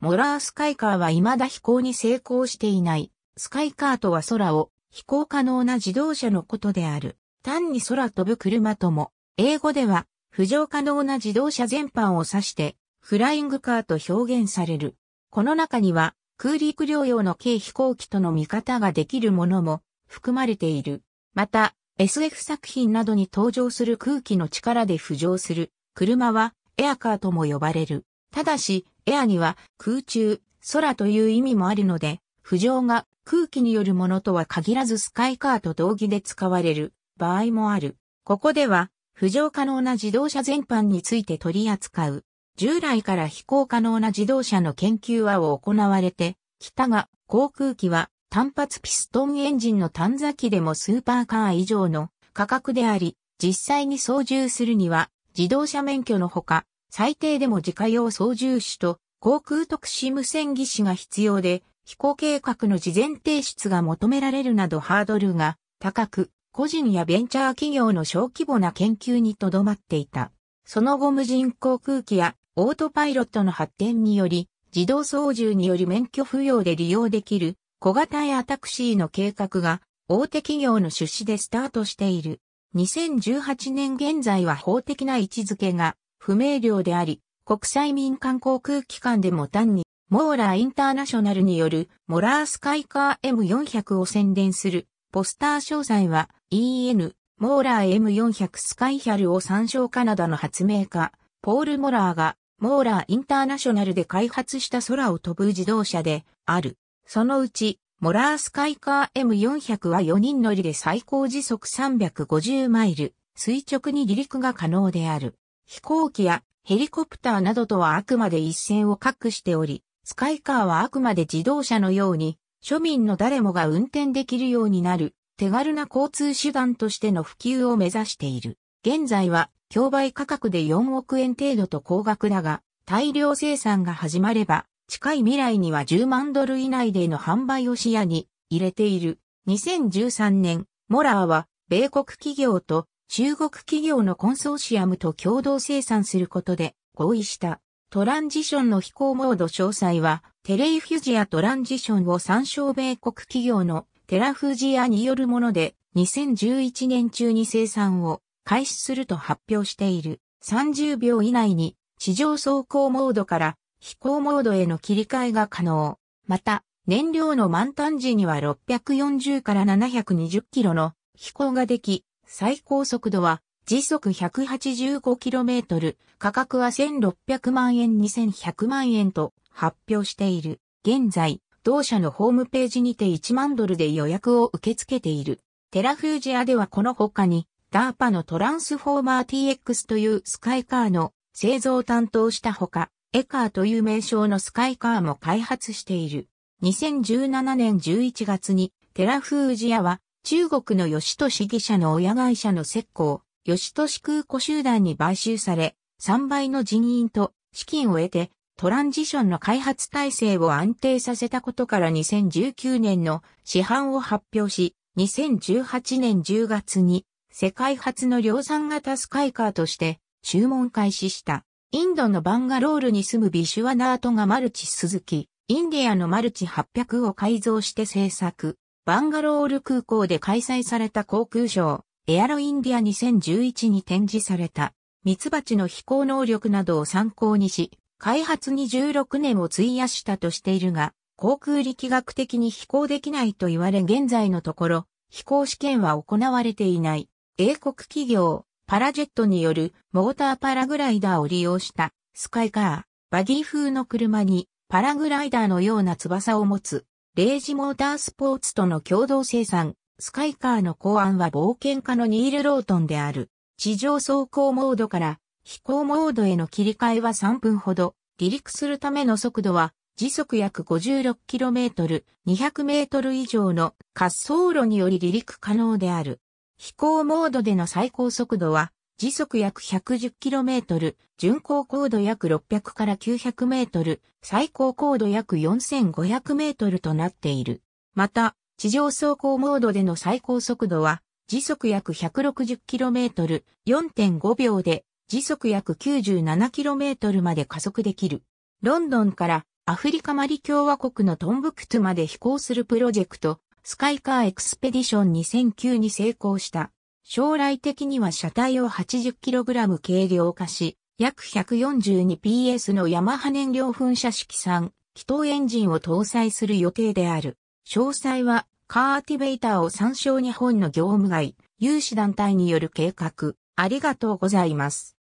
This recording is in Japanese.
モラースカイカーは未だ飛行に成功していない。スカイカーとは空を飛行可能な自動車のことである。単に空飛ぶ車とも、英語では浮上可能な自動車全般を指して、フライングカーと表現される。この中には、空陸両用の軽飛行機との見方ができるものも含まれている。また、SF 作品などに登場する空気の力で浮上する車はエアカーとも呼ばれる。ただし、エアには空中、空という意味もあるので、浮上が空気によるものとは限らずスカイカーと同義で使われる場合もある。ここでは、浮上可能な自動車全般について取り扱う。従来から飛行可能な自動車の研究はを行われて、きたが、航空機は単発ピストンエンジンの短座機でもスーパーカー以上の価格であり、実際に操縦するには自動車免許のほか、最低でも自家用操縦士と航空特殊無線技師が必要で、飛行計画の事前提出が求められるなどハードルが高く、個人やベンチャー企業の小規模な研究にとどまっていた。その後無人航空機やオートパイロットの発展により、自動操縦により免許不要で利用できる小型エアタクシーの計画が大手企業の出資でスタートしている。2018年現在は法的な位置づけが不明瞭であり、国際民間航空機関でも単に、モーラーインターナショナルによるモラースカイカー M400 を宣伝するポスター詳細は EN モーラー M400 スカイヒャルを参照カナダの発明家ポール・モラーがモーラーインターナショナルで開発した空を飛ぶ自動車である。そのうちモラースカイカー M400 は4人乗りで最高時速350マイル垂直に離陸が可能である。飛行機やヘリコプターなどとはあくまで一線を画しており、スカイカーはあくまで自動車のように、庶民の誰もが運転できるようになる、手軽な交通手段としての普及を目指している。現在は、競売価格で4億円程度と高額だが、大量生産が始まれば、近い未来には10万ドル以内での販売を視野に入れている。2013年、モラーは、米国企業と中国企業のコンソーシアムと共同生産することで合意したトランジションの飛行モード詳細はテレイフュジアトランジションを参照米国企業のテラフジアによるもので2011年中に生産を開始すると発表している30秒以内に地上走行モードから飛行モードへの切り替えが可能。また、燃料の満タン時には640から720キロの飛行ができ、最高速度は時速 185km、価格は1600万円2100万円と発表している。現在、同社のホームページにて1万ドルで予約を受け付けている。テラフージアではこの他に、ダーパのトランスフォーマー TX というスカイカーの製造を担当したほか、エカーという名称のスカイカーも開発している。2017年11月にテラフージアは中国の吉利義社の親会社の石膏、吉利空港集団に買収され、3倍の人員と資金を得て、トランジションの開発体制を安定させたことから2019年の市販を発表し、2018年10月に世界初の量産型スカイカーとして注文開始した。インドのバンガロールに住むビシュワナートがマルチ鈴木、インディアのマルチ800を改造して制作。バンガロール空港で開催された航空ショー、エアロインディア2011に展示された、ミツバチの飛行能力などを参考にし、開発に16年を費やしたとしているが、航空力学的に飛行できないと言われ現在のところ、飛行試験は行われていない。英国企業、パラジェットによるモーターパラグライダーを利用したスカイカー、バギー風の車にパラグライダーのような翼を持つレイジモータースポーツとの共同生産、スカイカーの考案は冒険家のニール・ロートンである。地上走行モードから飛行モードへの切り替えは3分ほど、離陸するための速度は時速約 56km、200m 以上の滑走路により離陸可能である。飛行モードでの最高速度は時速約 110km、巡航高度約600から900メートル、最高高度約4500メートルとなっている。また、地上走行モードでの最高速度は、時速約 160km、4.5秒で、時速約 97km まで加速できる。ロンドンからアフリカマリ共和国のトンブクトゥまで飛行するプロジェクト、スカイカーエクスペディション2009に成功した。将来的には車体を 80kg 軽量化し、約 142PS のヤマハ燃料噴射式3、気筒エンジンを搭載する予定である。詳細は、カーティベーターを参照日本の業務外、有志団体による計画。ありがとうございます。